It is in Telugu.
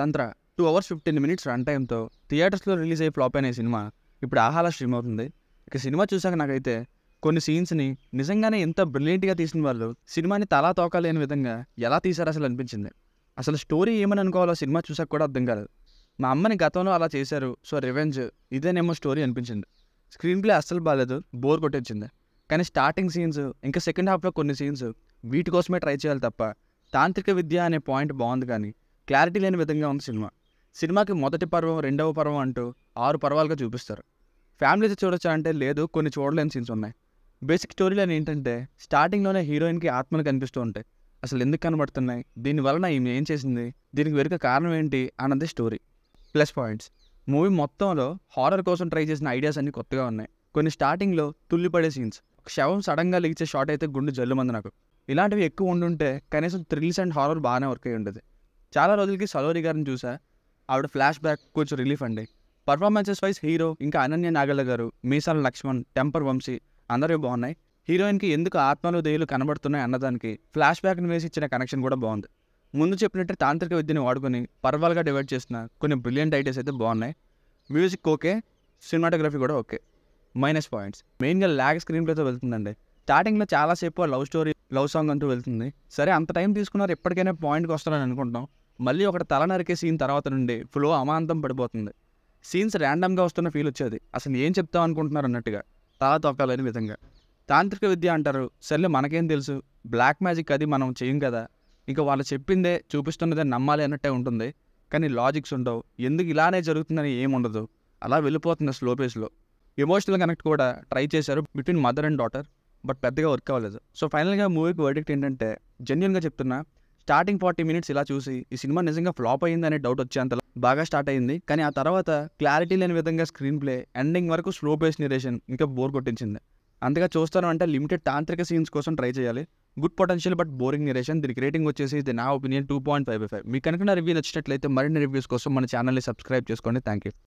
తంత్ర two hours fifteen minutes run టైంతో థియేటర్స్లో రిలీజ్ అయ్యి ఫ్లాప్ అయిన సినిమా ఇప్పుడు ఆహాలో స్ట్రీమ్ అవుతుంది ఇక సినిమా చూశాక నాకైతే కొన్ని సీన్స్ని నిజంగానే ఎంత బ్రిలియంట్గా తీసిన వాళ్ళు సినిమాని తలా తోకలేని విధంగా ఎలా తీశారు అసలు అనిపించింది అసలు స్టోరీ ఏమని అనుకోవాలో సినిమా చూసాక కూడా అర్థం కాదు మా అమ్మని గతంలో అలా చేశారు సో రివెంజ్ ఇదేనేమో స్టోరీ అనిపించింది స్క్రీన్ ప్లే అస్సలు బాగాలేదు బోర్ కొట్టించింది కానీ స్టార్టింగ్ సీన్స్ ఇంకా సెకండ్ హాఫ్లో కొన్ని సీన్స్ వీటి కోసమే ట్రై చేయాలి తప్ప తాంత్రిక విద్య అనే పాయింట్ బాగుంది కానీ క్లారిటీ లేని విధంగా ఉంది సినిమా సినిమాకి మొదటి పర్వం రెండవ పర్వం అంటూ ఆరు పర్వాలుగా చూపిస్తారు ఫ్యామిలీతో చూడొచ్చా అంటే లేదు కొన్ని చూడలేని సీన్స్ ఉన్నాయి బేసిక్ స్టోరీలు అని ఏంటంటే స్టార్టింగ్లోనే హీరోయిన్కి ఆత్మలు కనిపిస్తూ ఉంటాయి అసలు ఎందుకు కనబడుతున్నాయి దీనివలన ఈమె ఏం చేసింది దీనికి వెనుక కారణం ఏంటి అన్నది స్టోరీ ప్లస్ పాయింట్స్ మూవీ మొత్తంలో హారర్ కోసం ట్రై చేసిన ఐడియాస్ అన్నీ కొత్తగా ఉన్నాయి కొన్ని స్టార్టింగ్లో తుల్లిపడే సీన్స్ శవం సడన్గా లిగిచే షాట్ అయితే గుండు జల్లుమంది నాకు ఇలాంటివి ఎక్కువ ఉండుంటే కనీసం థ్రిల్స్ అండ్ హారర్ బాగానే వర్క్ అయ్యి ఉండేది చాలా రోజులకి సలోరి గారిని చూసా ఆవిడ ఫ్లాష్ బ్యాక్ కొంచెం రిలీఫ్ అండి పర్ఫార్మెన్సెస్ వైజ్ హీరో ఇంకా అనన్య నాగల్ల గారు మీసాల లక్ష్మణ్ టెంపర్ వంశీ అందరూ బాగున్నాయి హీరోయిన్కి ఎందుకు ఆత్మలు దేయులు కనబడుతున్నాయి అన్నదానికి ఫ్లాష్ బ్యాక్ని వేసి ఇచ్చిన కనెక్షన్ కూడా బాగుంది ముందు చెప్పినట్టు తాంత్రిక విద్యని వాడుకొని పర్వాలుగా డివైడ్ చేసిన కొన్ని బ్రిలియంట్ ఐడియాస్ అయితే బాగున్నాయి మ్యూజిక్ ఓకే సినిమాటోగ్రఫీ కూడా ఓకే మైనస్ పాయింట్స్ మెయిన్గా ల్యాగ్ స్క్రీన్ ప్లేతో వెళ్తుందండి స్టార్టింగ్లో చాలాసేపు లవ్ స్టోరీ లవ్ సాంగ్ అంటూ వెళ్తుంది సరే అంత టైం తీసుకున్నారు ఎప్పటికైనా పాయింట్కి వస్తారని అనుకుంటాం మళ్ళీ ఒకటి తల నరికే సీన్ తర్వాత నుండి ఫ్లో అమాంతం పడిపోతుంది సీన్స్ ర్యాండమ్గా వస్తున్న ఫీల్ వచ్చేది అసలు ఏం చెప్తాం అనుకుంటున్నారు అన్నట్టుగా తల తొక్కలేని విధంగా తాంత్రిక విద్య అంటారు సర్లే మనకేం తెలుసు బ్లాక్ మ్యాజిక్ అది మనం చేయం కదా ఇంకా వాళ్ళు చెప్పిందే చూపిస్తున్నదే నమ్మాలి అన్నట్టే ఉంటుంది కానీ లాజిక్స్ ఉండవు ఎందుకు ఇలానే జరుగుతుందని ఏముండదు అలా వెళ్ళిపోతుంది స్లో పేస్లో ఎమోషనల్ కనెక్ట్ కూడా ట్రై చేశారు between mother and daughter but పెద్దగా వర్క్ అవ్వలేదు సో ఫైనల్గా మూవీకి వర్డిక్ట్ ఏంటంటే జెన్యున్గా చెప్తున్నా స్టార్టింగ్ ఫార్టీ మినిట్స్ ఇలా చూసి ఈ సినిమా నిజంగా ఫ్లాప్ అయ్యింది అనే డౌట్ వచ్చేంత బాగా స్టార్ట్ అయింది కానీ ఆ తర్వాత క్లారిటీ లేని విధంగా స్క్రీన్ ప్లే ఎండింగ్ వరకు స్లో పేస్ నిరేషన్ ఇంకా బోర్ కొట్టించింది అంతగా చూస్తాను అంటే లిమిటెడ్ తాంత్రిక సీన్స్ కోసం ట్రై చేయాలి good potential but boring narration దీనికి రేటింగ్ వచ్చేసి ఇది నా opinion two point five five మీకు కనుక నా రివ్యూ నచ్చినట్లయితే మరిన్ని రివ్యూస్ కోసం మన ఛానల్ని సబ్స్క్రైబ్ చేసుకోండి థ్యాంక్ యూ